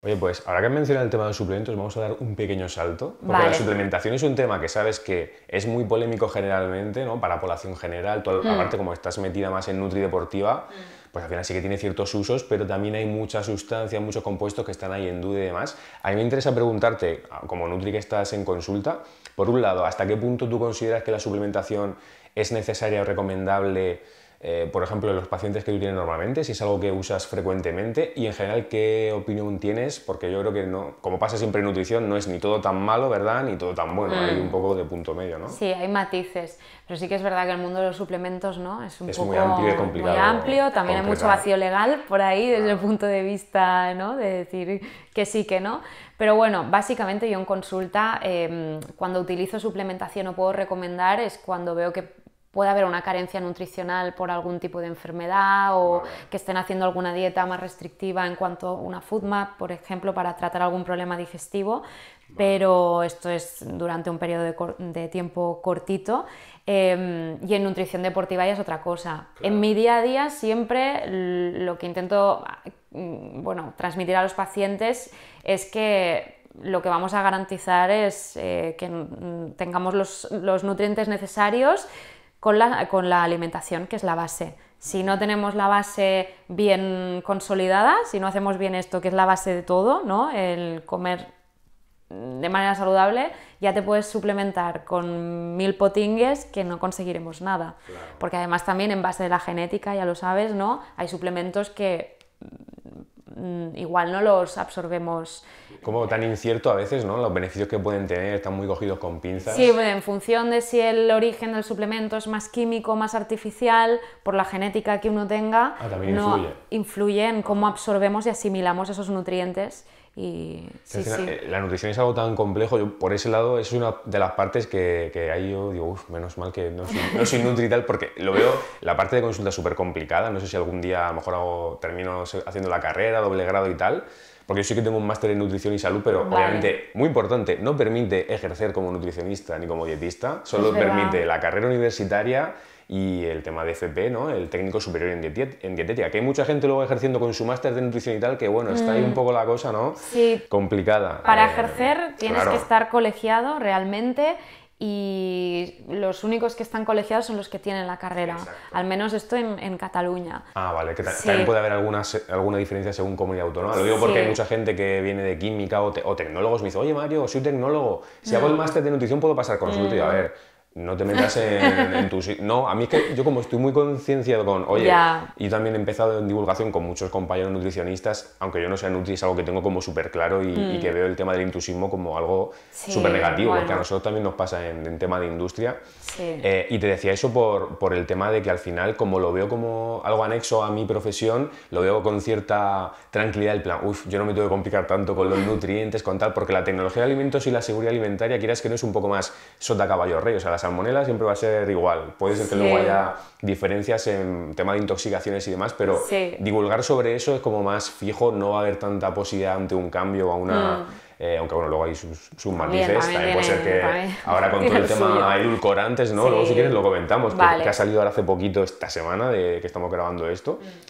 Oye, pues ahora que has mencionado el tema de los suplementos, vamos a dar un pequeño salto, porque la suplementación es un tema que sabes que es muy polémico generalmente, ¿no? Para población general, mm. aparte como estás metida más en nutri deportiva, mm. pues al final sí que tiene ciertos usos, pero también hay muchas sustancias, muchos compuestos que están ahí en duda y demás. A mí me interesa preguntarte, ah, como nutri que estás en consulta, por un lado, ¿hasta qué punto tú consideras que la suplementación es necesaria o recomendable? Eh, por ejemplo, los pacientes que tú tienes normalmente, si es algo que usas frecuentemente y en general qué opinión tienes, porque yo creo que no, como pasa siempre en nutrición, no es ni todo tan malo, ¿verdad? Ni todo tan bueno, hay mm. un poco de punto medio, ¿no? Sí, hay matices, pero sí que es verdad que el mundo de los suplementos, ¿no? Es un muy amplio complicado. Muy amplio, también hay mucho vacío legal por ahí desde el ah. punto de vista, ¿no? De decir que sí, que no. Pero bueno, básicamente yo en consulta, em, cuando utilizo suplementación o puedo recomendar, es cuando veo que puede haber una carencia nutricional por algún tipo de enfermedad o que estén haciendo alguna dieta más restrictiva en cuanto a una food map, por ejemplo, para tratar algún problema digestivo, pero esto es durante un periodo de, tiempo cortito. Em, y en nutrición deportiva ya es otra cosa. En mi día a día siempre lo que intento mm, bueno, transmitir a los pacientes es que lo que vamos a garantizar es eh, que tengamos los, los nutrientes necesarios, con la, con la alimentación, que es la base. Si no tenemos la base bien consolidada, si no hacemos bien esto, que es la base de todo, ¿no? El comer de manera saludable, ya te puedes suplementar con mil potingues que no conseguiremos nada. Porque además también en base de la genética, ya lo sabes, ¿no? Hay suplementos que mm, igual no los absorbemos como tan incierto a veces, ¿no? Los beneficios que pueden tener están muy cogidos con pinzas. Sí, en función de si el origen del suplemento es más químico, más artificial, por la genética que uno tenga, ah, no influye. en cómo absorbemos y asimilamos esos nutrientes. Y... Eh, la nutrición es algo tan complejo, por ese lado es una de las partes que, que yo digo, Uf, menos mal que no soy, no porque lo veo, la parte de consulta súper complicada, no sé si algún día a lo mejor hago, termino haciendo la carrera, doble grado y tal, porque yo sí que tengo un máster en nutrición y salud, pero obviamente, muy importante, no permite ejercer como nutricionista ni como dietista, solo permite la carrera universitaria y el tema de FP, ¿no? el técnico superior en, en, dietética, que hay mucha gente luego ejerciendo con su máster de nutrición y tal, que bueno, está ahí un mm. poco la cosa, ¿no? Sí. Complicada. Para eh, ejercer tienes que estar colegiado realmente y los únicos que están colegiados son los que tienen la carrera. Al menos esto en, Cataluña. Ah, vale, que también puede haber alguna, alguna diferencia según comunidad autónoma. Lo digo porque hay mucha gente que viene de química o, tecnólogos me dice, oye Mario, soy tecnólogo, si hago el mm. máster de nutrición puedo pasar consulta mm. y a ver no te metas en, en No, a mí es que yo como estoy muy concienciado con, oye, yeah. yo también he empezado en divulgación con muchos compañeros nutricionistas, aunque yo no sea nutri, es algo que tengo como súper claro y, mm. que veo el tema del intusismo como algo súper negativo, porque a nosotros también nos pasa en, tema de industria. Eh, y te decía eso por, por el tema de que al final, como lo veo como algo anexo a mi profesión, lo veo con cierta tranquilidad, el plan, uff, yo no me tengo que complicar tanto con los nutrientes, con tal, porque la tecnología de alimentos y la seguridad alimentaria, quieras que no es un poco más sota caballo rey, o sea, moneda siempre va a ser igual. Puede ser que luego haya diferencias en tema de intoxicaciones y demás, pero divulgar sobre eso es como más fijo, no va a haber tanta posibilidad ante un cambio o a una... Mm. Eh, aunque bueno, luego hay sus, matices, también, puede ser que ahora con todo el tema edulcorantes, ¿no? Luego si quieres lo comentamos, que, que, ha salido ahora hace poquito esta semana de que estamos grabando esto, mm.